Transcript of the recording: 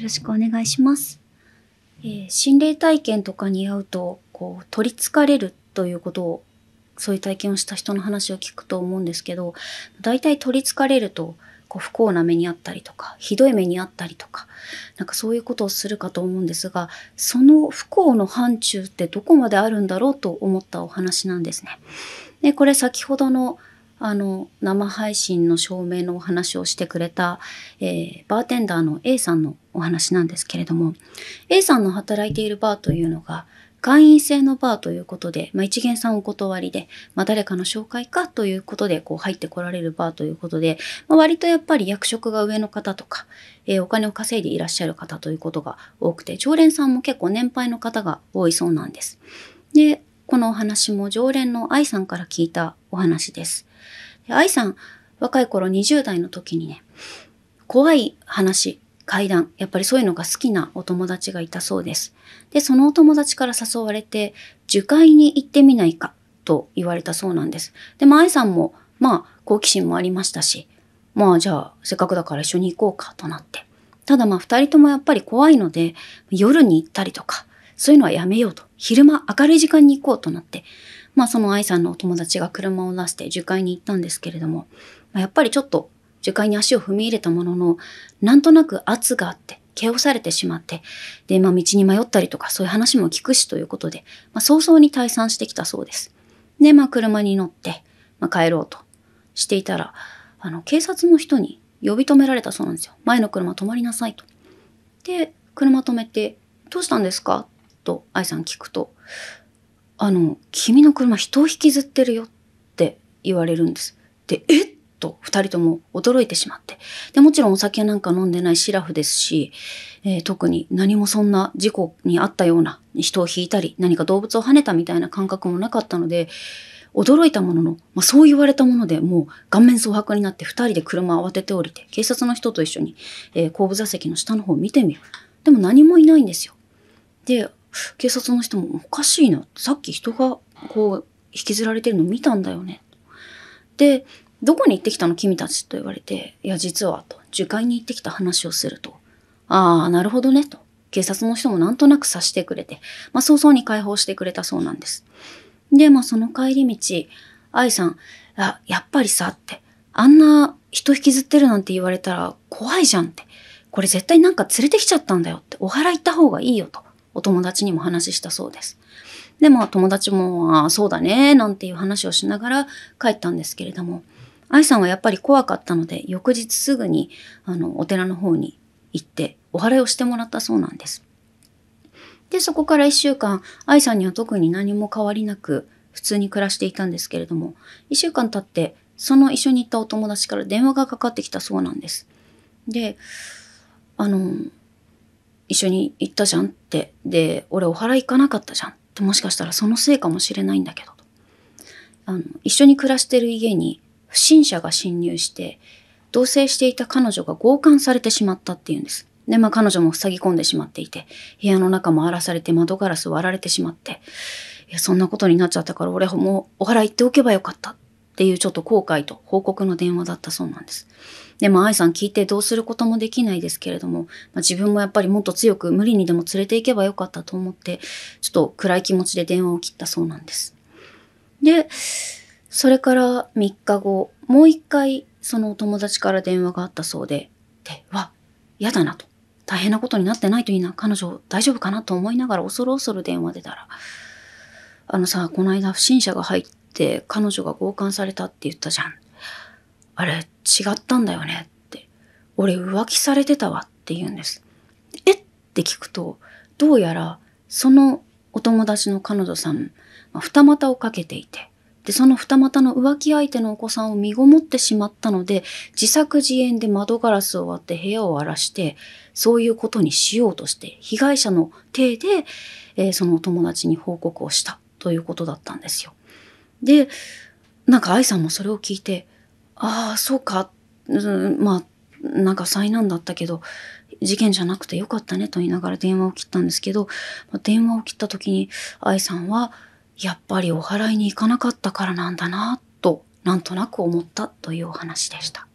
よろしくお願いします。えー、心霊体験とかに会うと、こう、取りつかれるということを、そういう体験をした人の話を聞くと思うんですけど、大体取りつかれると、こう不幸な目にあったりとか、ひどい目にあったりとか、なんかそういうことをするかと思うんですが、その不幸の範疇ってどこまであるんだろうと思ったお話なんですね。で、これ先ほどのあの、生配信の証明のお話をしてくれた、えー、バーテンダーの A さんのお話なんですけれども A さんの働いているバーというのが会員制のバーということで、まあ、一元さんお断りで、まあ、誰かの紹介かということでこう入ってこられるバーということで、まあ、割とやっぱり役職が上の方とか、えー、お金を稼いでいらっしゃる方ということが多くて常連さんも結構年配の方が多いそうなんです。でこのお話も常連の愛さんから聞いたお話です。愛さん若い頃20代の時にね怖い話階段、やっぱりそういうのが好きなお友達がいたそうです。で、そのお友達から誘われて、樹海に行ってみないかと言われたそうなんです。で、も、愛さんも、まあ、好奇心もありましたし、まあ、じゃあ、せっかくだから一緒に行こうかとなって。ただまあ、二人ともやっぱり怖いので、夜に行ったりとか、そういうのはやめようと。昼間明るい時間に行こうとなって、まあその愛さんのお友達が車を出して樹海に行ったんですけれども、まあ、やっぱりちょっと樹海に足を踏み入れたものの、なんとなく圧があって、け落されてしまって、で、まあ、道に迷ったりとか、そういう話も聞くしということで、まあ、早々に退散してきたそうです。で、まあ、車に乗って、まあ、帰ろうとしていたら、あの、警察の人に呼び止められたそうなんですよ。前の車止まりなさいと。で、車止めて、どうしたんですかと愛さん聞くと、あの、君の車人を引きずってるよって言われるんです。で、えっと2人とも驚いてしまって。で、もちろんお酒なんか飲んでないシラフですし、えー、特に何もそんな事故にあったような人を引いたり、何か動物を跳ねたみたいな感覚もなかったので、驚いたものの、まあ、そう言われたものでもう顔面蒼白になって2人で車を慌てて降りて、警察の人と一緒に、えー、後部座席の下の方を見てみる。でも何もいないんですよ。で、警察の人もおかしいな。さっき人がこう引きずられてるの見たんだよね。で、どこに行ってきたの君たちと言われて、いや、実は、と、樹海に行ってきた話をすると、ああ、なるほどね、と、警察の人もなんとなく察してくれて、まあ、早々に解放してくれたそうなんです。で、まあ、その帰り道、愛さん、あ、やっぱりさ、って、あんな人引きずってるなんて言われたら怖いじゃんって、これ絶対なんか連れてきちゃったんだよって、お腹い行った方がいいよと、お友達にも話したそうです。で、まあ友達も、ああ、そうだね、なんていう話をしながら帰ったんですけれども、愛さんはやっぱり怖かったので、翌日すぐに、あの、お寺の方に行って、お祓いをしてもらったそうなんです。で、そこから1週間、愛さんには特に何も変わりなく、普通に暮らしていたんですけれども、1週間経って、その一緒に行ったお友達から電話がかかってきたそうなんです。で、あの、一緒に行ったじゃんって、で、俺お祓い行かなかったじゃんって、もしかしたらそのせいかもしれないんだけど、あの一緒に暮らしてる家に不審者が侵入して、同棲していた彼女が強姦されてしまったっていうんです。で、まあ彼女も塞ぎ込んでしまっていて、部屋の中も荒らされて窓ガラス割られてしまって、いや、そんなことになっちゃったから俺もうお払い行っておけばよかったっていうちょっと後悔と報告の電話だったそうなんです。で、まあ愛さん聞いてどうすることもできないですけれども、まあ、自分もやっぱりもっと強く無理にでも連れて行けばよかったと思って、ちょっと暗い気持ちで電話を切ったそうなんです。で、それから3日後、もう一回そのお友達から電話があったそうで、で、わ、やだなと。大変なことになってないといいな。彼女大丈夫かなと思いながら恐る恐る電話出たら、あのさ、この間不審者が入って彼女が強姦されたって言ったじゃん。あれ、違ったんだよねって。俺浮気されてたわって言うんです。えって聞くと、どうやらそのお友達の彼女さん、二股をかけていて、で、その二股の浮気相手のお子さんを身ごもってしまったので、自作自演で窓ガラスを割って部屋を荒らして、そういうことにしようとして、被害者の体で、えー、そのお友達に報告をしたということだったんですよ。で、なんか愛さんもそれを聞いて、ああ、そうか、うん、まあ、なんか災難だったけど、事件じゃなくてよかったねと言いながら電話を切ったんですけど、電話を切った時に愛さんは、やっぱりお祓いに行かなかったからなんだなとなんとなく思ったというお話でした。